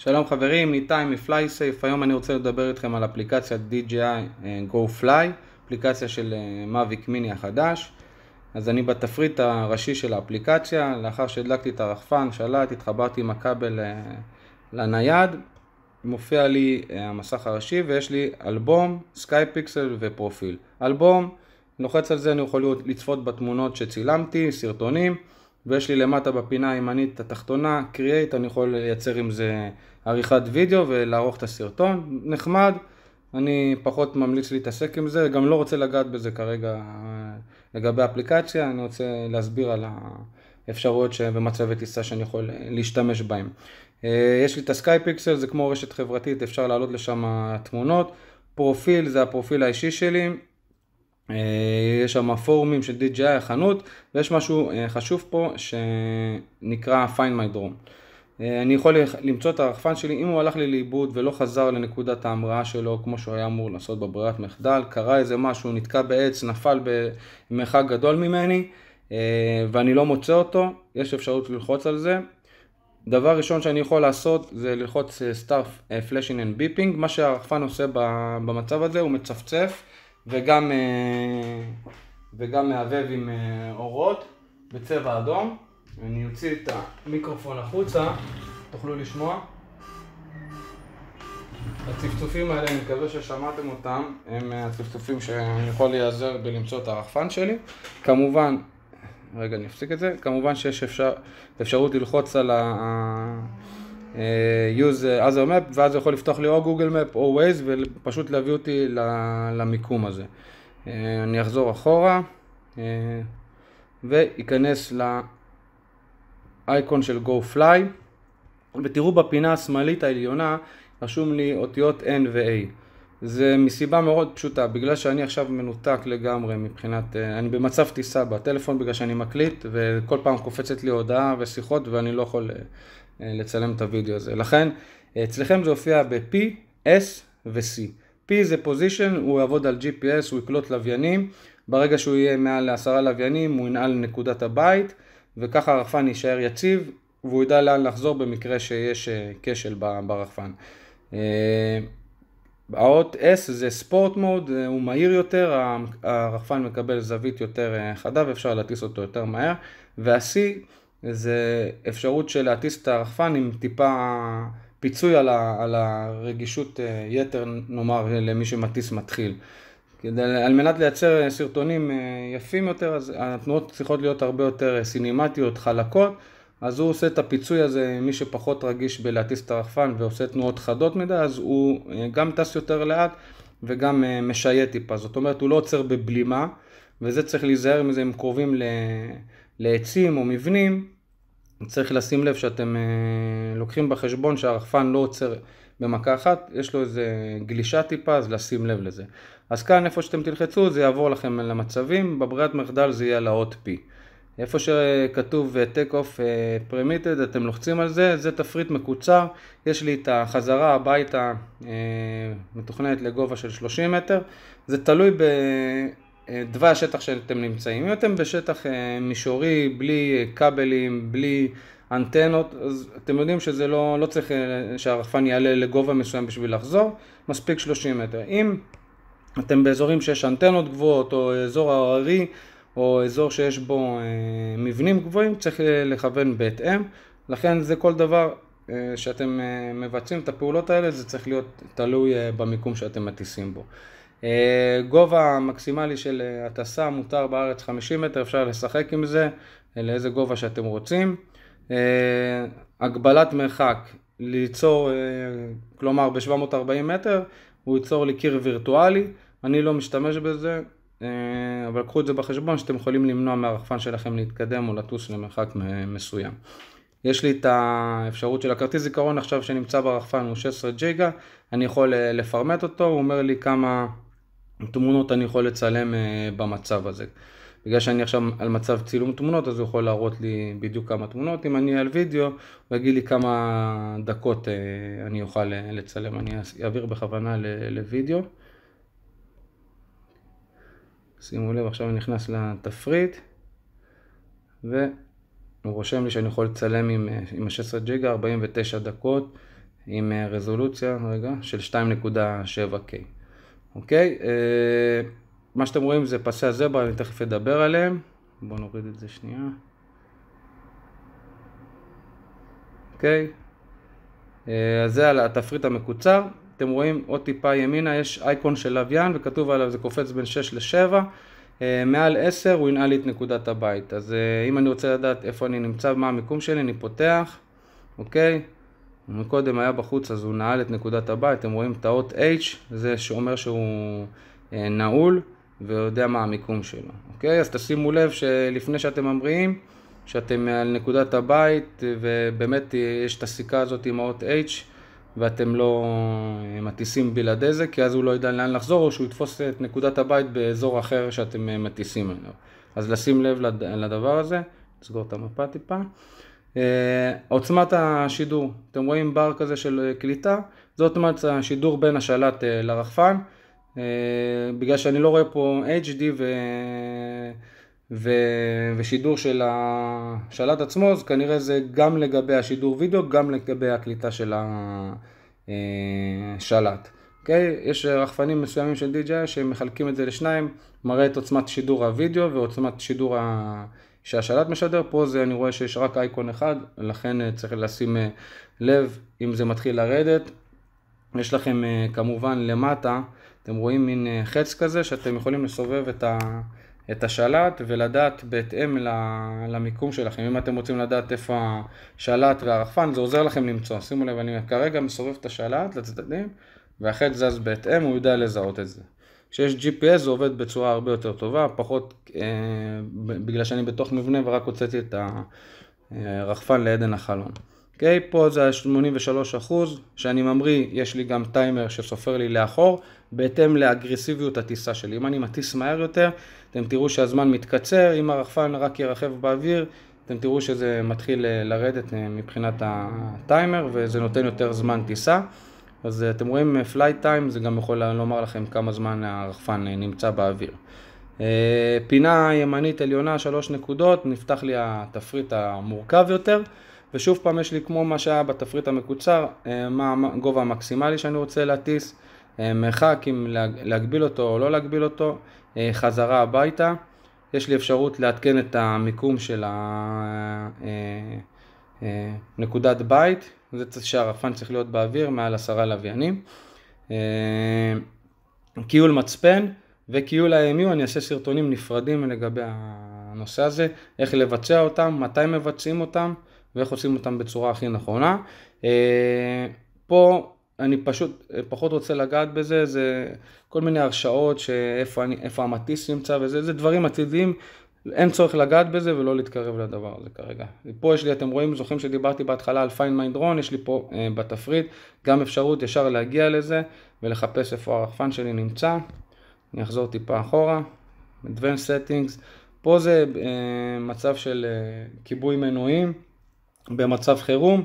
שלום חברים, ניתאי מפלייסייף, היום אני רוצה לדבר איתכם על אפליקציה DJI אה, Go Fly, אפליקציה של מאביק אה, מיני החדש. אז אני בתפריט הראשי של האפליקציה, לאחר שהדלקתי את הרחפן, שלט, התחברתי עם הכבל אה, לנייד, מופיע לי המסך הראשי ויש לי אלבום, סקאי פיקסל ופרופיל. אלבום, לוחץ על זה, אני יכול לצפות בתמונות שצילמתי, סרטונים. ויש לי למטה בפינה הימנית התחתונה, קריאייט, אני יכול לייצר עם זה עריכת וידאו ולערוך את הסרטון, נחמד, אני פחות ממליץ להתעסק עם זה, גם לא רוצה לגעת בזה כרגע אה, לגבי אפליקציה, אני רוצה להסביר על האפשרויות שבמצבי טיסה שאני יכול להשתמש בהם. אה, יש לי את הסקאי פיקסל, זה כמו רשת חברתית, אפשר להעלות לשם תמונות, פרופיל זה הפרופיל האישי שלי, אה, יש שם פורומים של DJI, החנות, ויש משהו אה, חשוב פה שנקרא Find My Drone. אה, אני יכול למצוא את הרחפן שלי, אם הוא הלך לי לאיבוד ולא חזר לנקודת ההמראה שלו כמו שהוא היה אמור לעשות בברירת מחדל, קרה איזה משהו, נתקע בעץ, נפל במרחק גדול ממני ואני לא מוצא אותו, יש אפשרות ללחוץ על זה. דבר ראשון שאני יכול לעשות זה ללחוץ סטאפ פלאשינג אנד ביפינג, מה שהרחפן עושה במצב הזה הוא מצפצף וגם, אה, וגם מהבהב עם אה, אורות בצבע אדום. אני אוציא את המיקרופון החוצה, תוכלו לשמוע. הצפצופים האלה, אני מקווה ששמעתם אותם, הם הצפצופים שאני יכול להיעזר בלמצוא את הרחפן שלי. כמובן, רגע, אני אפסיק את זה. כמובן שיש אפשר, אפשרות ללחוץ על ה... אה, use, other אה, map, ואז הוא יכול לפתוח לי או גוגל מפ או ווייז, ופשוט להביא אותי למיקום הזה. אה, אני אחזור אחורה ואיכנס לאייקון של GoFly ותראו בפינה השמאלית העליונה רשום לי אותיות N ו-A. זה מסיבה מאוד פשוטה, בגלל שאני עכשיו מנותק לגמרי מבחינת, אני במצב טיסה בטלפון בגלל שאני מקליט וכל פעם קופצת לי הודעה ושיחות ואני לא יכול אה, לצלם את הוידאו הזה. לכן אה, אצלכם זה הופיע ב-P, S ו-C. P זה פוזיישן, הוא יעבוד על GPS, הוא יקלוט לוויינים, ברגע שהוא יהיה מעל לעשרה לוויינים הוא ינעל נקודת הבית, וככה הרחפן יישאר יציב, והוא ידע לאן לחזור במקרה שיש אה, כשל ברחפן. האות S זה ספורט מוד, הוא מהיר יותר, הרחפן מקבל זווית יותר חדה ואפשר להטיס אותו יותר מהר, וה-C זה אפשרות של להטיס את הרחפן עם טיפה פיצוי על, ה, על הרגישות אה, יתר, נאמר, למי שמטיס מתחיל. כדי, על מנת לייצר אה, סרטונים אה, יפים יותר, אז התנועות צריכות להיות הרבה יותר סינימטיות, חלקות, אז הוא עושה את הפיצוי הזה, מי שפחות רגיש בלהטיס את הרחפן ועושה תנועות חדות מדי, אז הוא גם טס יותר לאט וגם משייט טיפה. זאת אומרת, הוא לא עוצר בבלימה, וזה צריך להיזהר מזה אם קרובים ל... לעצים או מבנים, צריך לשים לב שאתם אה, לוקחים בחשבון שהרחפן לא עוצר במכה אחת, יש לו איזה גלישה טיפה, אז לשים לב לזה. אז כאן איפה שאתם תלחצו זה יעבור לכם למצבים, בברירת מחדל זה יהיה לאות P. איפה שכתוב אה, take off אה, permitted, אתם לוחצים על זה, זה תפריט מקוצר, יש לי את החזרה הביתה מתוכננת לגובה של 30 מטר, זה תלוי ב... תוואי אה, השטח שאתם נמצאים. אם אתם בשטח אה, מישורי, בלי אה, כבלים, בלי אנטנות, אז אתם יודעים שזה לא, לא צריך שהרחפן יעלה לגובה מסוים בשביל לחזור, מספיק 30 מטר. אם אתם באזורים שיש אנטנות גבוהות, או אזור הררי, או אזור שיש בו מבנים גבוהים, צריך לכוון בהתאם. לכן זה כל דבר שאתם מבצעים את הפעולות האלה, זה צריך להיות תלוי במיקום שאתם מטיסים בו. אה, גובה המקסימלי של אה, הטסה מותר בארץ 50 מטר, אפשר לשחק עם זה אה, לאיזה גובה שאתם רוצים. הגבלת מרחק, ליצור, כלומר ב-740 מטר, הוא ייצור לי קיר וירטואלי, אני לא משתמש בזה, אבל קחו את זה בחשבון שאתם יכולים למנוע מהרחפן שלכם להתקדם או לטוס למרחק מסוים. יש לי את האפשרות של הכרטיס זיכרון עכשיו שנמצא ברחפן הוא 16 ג'יגה, אני יכול לפרמט אותו, הוא אומר לי כמה תמונות אני יכול לצלם אה, במצב הזה. בגלל שאני עכשיו על מצב צילום תמונות, אז הוא יכול להראות לי בדיוק כמה תמונות. אם אני על וידאו, הוא יגיד לי כמה דקות אה, אני אוכל אה, לצלם. אני אעביר בכוונה לוידאו. שימו לב, עכשיו אני נכנס לתפריט, והוא רושם לי שאני יכול לצלם עם, עם 16 ג'יגה 49 דקות עם רזולוציה, רגע, של 2.7K. אוקיי? אה, מה שאתם רואים זה פסי הזברה, אני תכף אדבר עליהם. בואו נוריד את זה שנייה. אוקיי? אה, אז זה על התפריט המקוצר. אתם רואים עוד טיפה ימינה יש אייקון של לוויין וכתוב עליו זה קופץ בין 6 ל-7. אה, מעל 10 הוא ינעל לי את נקודת הבית. אז אם אני רוצה לדעת איפה אני נמצא, מה המיקום שלי, אני פותח, אוקיי? Okay. אם קודם היה בחוץ אז הוא נעל את נקודת הבא, אתם רואים את האות H, זה שאומר שהוא אה, נעול ויודע מה המיקום שלו, אוקיי? אז תשימו לב שלפני שאתם ממריאים, שאתם על נקודת הבית ובאמת יש את הסיכה הזאת עם האות H ואתם לא אה, מטיסים בלעדי זה כי אז הוא לא ידע לאן לחזור או שהוא יתפוס את נקודת הבית באזור אחר שאתם אה, מטיסים אליו. אז לשים לב לדבר הזה, נסגור את המפה טיפה. Uh, עוצמת השידור, אתם רואים בר כזה של אה, קליטה, זה עוצמת השידור בין השלט uh, אה, לרחפן, uh, בגלל שאני לא רואה פה HD ו... ו... ושידור של השלט עצמו, אז כנראה זה גם לגבי השידור וידאו, גם לגבי הקליטה של השלט. אוקיי? יש רחפנים מסוימים של DJI שמחלקים את זה לשניים, מראה את עוצמת שידור הוידאו ועוצמת שידור ה... שהשלט משדר, פה זה אני רואה שיש רק אייקון אחד, לכן אה, צריך לשים אה, לב אם זה מתחיל לרדת. יש לכם אה, כמובן למטה, אתם רואים מין חץ כזה שאתם יכולים לסובב את, ה, את השלט ולדעת בהתאם למיקום שלכם. אם אתם רוצים לדעת איפה השלט והרחפן, זה עוזר לכם למצוא. שימו לב, אני כרגע מסובב את השלט לצדדים, והחץ זז בהתאם, הוא יודע לזהות את זה. כשיש GPS זה עובד בצורה הרבה יותר טובה, פחות אה, בגלל שאני בתוך מבנה ורק הוצאתי את הרחפן לעדן החלון. אוקיי, okay, פה זה ה-83% שאני ממריא, יש לי גם טיימר שסופר לי לאחור, בהתאם לאגרסיביות הטיסה שלי. אם אני מטיס מהר יותר, אתם תראו שהזמן מתקצר, אם הרחפן רק ירחב באוויר, אתם תראו שזה מתחיל אה, לרדת אה, מבחינת הטיימר וזה נותן יותר זמן טיסה. אז אה, אתם רואים פלייט אה, טיים, זה גם יכול לומר לכם כמה זמן הרחפן אה, נמצא באוויר. פינה ימנית עליונה, שלוש נקודות, נפתח לי התפריט המורכב יותר, ושוב פעם יש לי כמו מה שהיה בתפריט המקוצר, מה הגובה המקסימלי שאני רוצה להטיס, מרחק, אם להגביל אותו או לא להגביל אותו, חזרה הביתה. יש לי אפשרות לעדכן את המיקום של הנקודת בית, זה שהרחפן צריך להיות באוויר מעל עשרה לוויינים. אה, קיול מצפן וקיול ה mu אני אעשה סרטונים נפרדים לגבי הנושא הזה, איך לבצע אותם, מתי מבצעים אותם ואיך עושים אותם בצורה הכי נכונה. אה, פה אני פשוט פחות רוצה לגעת בזה, זה כל מיני הרשאות שאיפה אני, המטיס נמצא וזה, זה דברים עתידיים אין צורך לגעת בזה ולא להתקרב לדבר הזה כרגע. פה יש לי, אתם רואים, זוכרים שדיברתי בהתחלה על פיין מיינד רון, יש לי פה אה, בתפריט גם אפשרות ישר להגיע לזה ולחפש איפה הרחפן שלי נמצא. אני אחזור טיפה אחורה, Advanced Settings, פה זה אה, מצב של אה, כיבוי מנועים במצב חירום,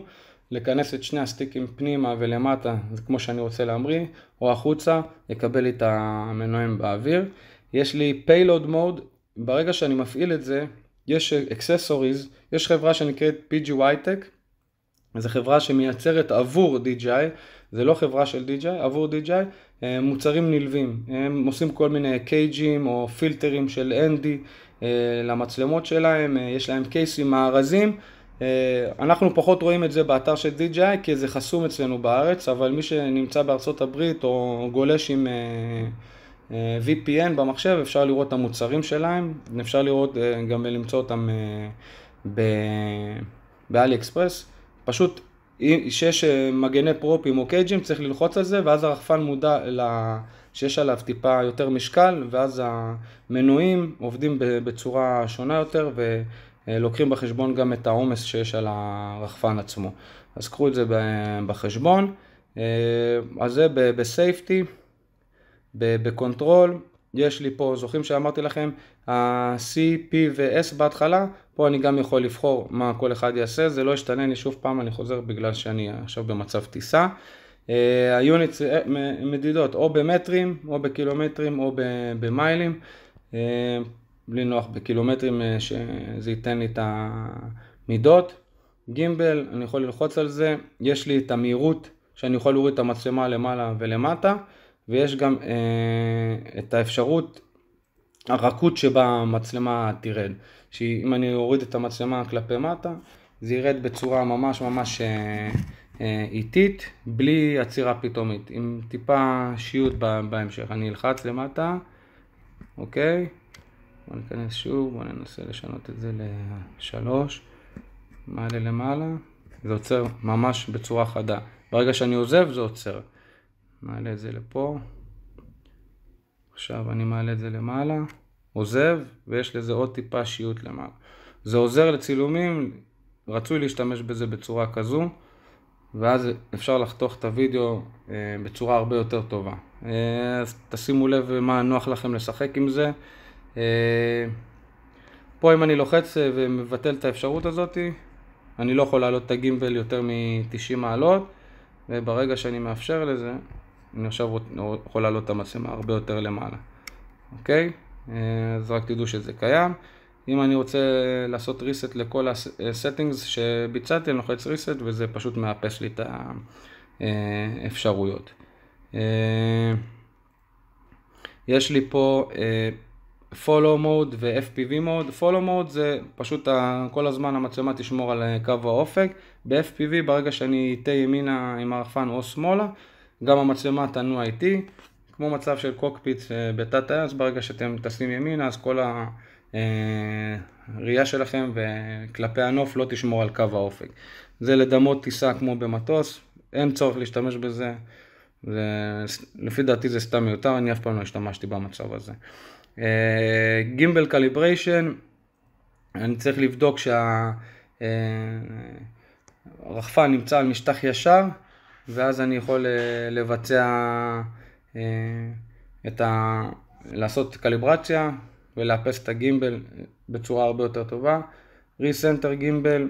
לכנס את שני הסטיקים פנימה ולמטה, זה כמו שאני רוצה להמריא, או החוצה, לקבל את המנועים באוויר. יש לי Payload Mode, ברגע שאני מפעיל את זה, יש אקססוריז, יש חברה שנקראת PG Whitech, זו חברה שמייצרת עבור DJI, זה לא חברה של DJI, עבור DJI, אה, מוצרים נלווים, הם עושים כל מיני קייג'ים או פילטרים של ND אה, למצלמות שלהם, אה, יש להם קייסים, מארזים, אנחנו פחות רואים את זה באתר של DJI כי זה חסום אצלנו בארץ, אבל מי שנמצא בארצות הברית או גולש עם... אה, VPN במחשב, אפשר לראות את המוצרים שלהם, אפשר לראות, אה, גם למצוא אותם אה, באלי אקספרס. פשוט, שיש מגני פרופים או קייג'ים, צריך ללחוץ על זה, ואז הרחפן מודע שיש עליו טיפה יותר משקל, ואז המנועים עובדים בצורה שונה יותר, ולוקחים בחשבון גם את העומס שיש על הרחפן עצמו. אז קחו את זה בחשבון. אז זה בסייפטי. בקונטרול, יש לי פה, זוכרים שאמרתי לכם, ה-C, P ו-S בהתחלה, פה אני גם יכול לבחור מה כל אחד יעשה, זה לא ישתנה, אני שוב פעם, אני חוזר בגלל שאני עכשיו במצב טיסה. היוניטס אה, אה, מדידות או במטרים, או בקילומטרים, או במיילים. אה, בלי נוח בקילומטרים, שזה ייתן לי את המידות. גימבל, אני יכול ללחוץ על זה, יש לי את המהירות שאני יכול להוריד את המצלמה למעלה ולמטה. ויש גם אה, את האפשרות, הרכות שבה המצלמה תרד, שאם אני אוריד את המצלמה כלפי מטה, זה ירד בצורה ממש ממש אה, אה איטית, בלי עצירה פתאומית, עם טיפה שיוט בהמשך. אני אלחץ למטה, אוקיי? בוא ניכנס שוב, בוא ננסה לשנות את זה לשלוש, מעלה למעלה, זה עוצר ממש בצורה חדה. ברגע שאני עוזב זה עוצר. מעלה את זה לפה. עכשיו אני מעלה את זה למעלה, עוזב, ויש לזה עוד טיפה שיוט למעלה. זה עוזר לצילומים, רצוי להשתמש בזה בצורה כזו, ואז אפשר לחתוך את הוידאו אה, בצורה הרבה יותר טובה. אה, אז תשימו לב מה נוח לכם לשחק עם זה. אה, פה אם אני לוחץ אה, ומבטל את האפשרות הזאת, אני לא יכול לעלות את הגימבל יותר מ-90 מעלות, וברגע שאני מאפשר לזה, אני עכשיו יכול להעלות את המצלמה הרבה יותר למעלה, אוקיי? אה, אז רק תדעו שזה קיים. אם אני רוצה לעשות reset לכל ה-settings אה, שביצעתי, אני לוחץ reset וזה פשוט מאפס לי את האפשרויות. אה, יש לי פה follow mode ו-FPV mode. follow mode זה פשוט כל הזמן המצלמה תשמור על קו האופק. ב-FPV ברגע שאני אטה ימינה עם הרחפן או שמאלה, גם המצלמה תנוע איתי, כמו מצב של קוקפיט אה, בתת טייס, ברגע שאתם טסים ימינה אז כל הראייה אה, שלכם וכלפי הנוף לא תשמור על קו האופק. זה לדמות טיסה כמו במטוס, אין צורך להשתמש בזה, זה, לפי דעתי זה סתם מיותר, אני אף פעם לא השתמשתי במצב הזה. אה, גימבל קליבריישן, אני צריך לבדוק שהרחפן נמצא על משטח ישר ואז אני יכול אה, לבצע אה, את ה... לעשות קליברציה ולאפס את הגימבל בצורה הרבה יותר טובה. ריסנטר גימבל,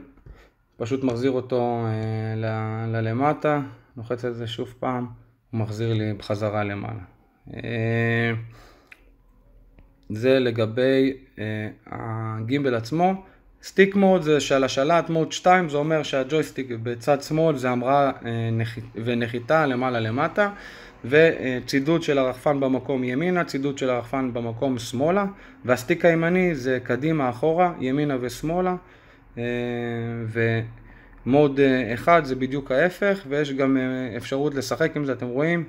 פשוט מחזיר אותו אה, ללמטה, לוחץ על זה שוב פעם, הוא מחזיר לי בחזרה למעלה. זה לגבי הגימבל עצמו. סטיק מוד זה של השלט מוד 2 זה אומר שהג'ויסטיק בצד שמאל זה המראה ונחיתה למעלה למטה וצידוד של הרחפן במקום ימינה, צידוד של הרחפן במקום שמאלה והסטיק הימני זה קדימה אחורה, ימינה ושמאלה אה, ומוד 1 אה, זה בדיוק ההפך ויש גם אה, אפשרות לשחק עם זה, אתם רואים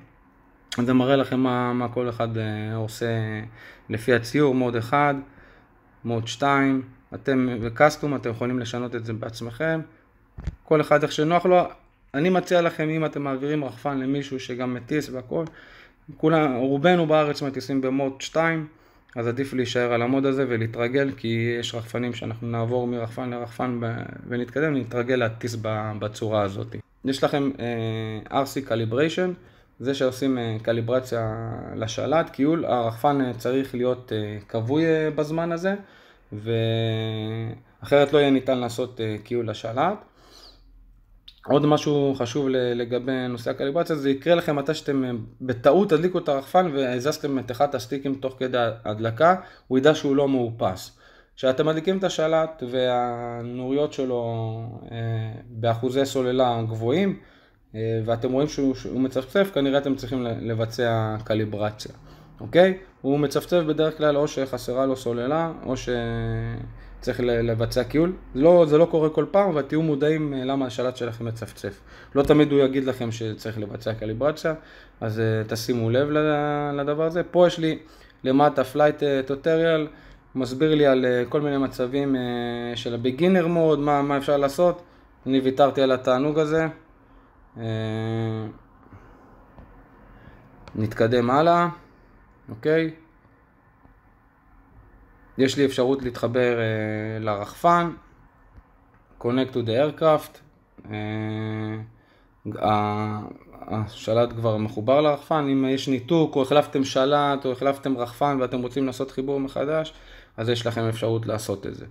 זה מראה לכם מה, מה כל אחד עושה לפי הציור, מוד 1, מוד 2 אתם בקסטום אתם יכולים לשנות את זה בעצמכם, כל אחד איך שנוח לו. אני מציע לכם אם אתם מעבירים רחפן למישהו שגם מטיס והכל, כולם, רובנו בארץ מטיסים במוד 2, אז עדיף להישאר על המוד הזה ולהתרגל, כי יש רחפנים שאנחנו נעבור מרחפן לרחפן ונתקדם, נתרגל להטיס בצורה הזאת. יש לכם uh, אה, RC calibration, זה שעושים uh, קליברציה לשלט, קיול, הרחפן uh, צריך להיות uh, כבוי uh, בזמן הזה. ואחרת לא יהיה ניתן לעשות אה, קיול השלט. עוד משהו חשוב לגבי נושא הקליברציה, זה יקרה לכם מתי שאתם אה, בטעות תדליקו את הרחפן והזזתם את אחד הסטיקים תוך כדי הדלקה, הוא ידע שהוא לא מאופס. כשאתם מדליקים את השלט והנוריות שלו אה, באחוזי סוללה גבוהים ואתם רואים שהוא, שהוא מצפצף, כנראה אתם צריכים לבצע קליברציה. אוקיי? הוא מצפצף בדרך כלל או שחסרה לו סוללה, או שצריך לבצע קיול. לא, זה לא קורה כל פעם, אבל תהיו מודעים אה, למה השלט שלכם מצפצף. לא תמיד הוא יגיד לכם שצריך לבצע קליברציה, אז uh, תשימו לב לדבר הזה. פה יש לי למטה פלייט טוטריאל. אה, מסביר לי על uh, כל מיני מצבים uh, של הביגינר מוד, מה, מה אפשר לעשות. אני ויתרתי על התענוג הזה. נתקדם הלאה. אוקיי? יש לי אפשרות להתחבר אה, לרחפן, connect to the aircraft, uh, השלט כבר מחובר לרחפן, אם יש ניתוק או החלפתם שלט או החלפתם רחפן ואתם רוצים לעשות חיבור מחדש, אז יש לכם אפשרות לעשות את זה.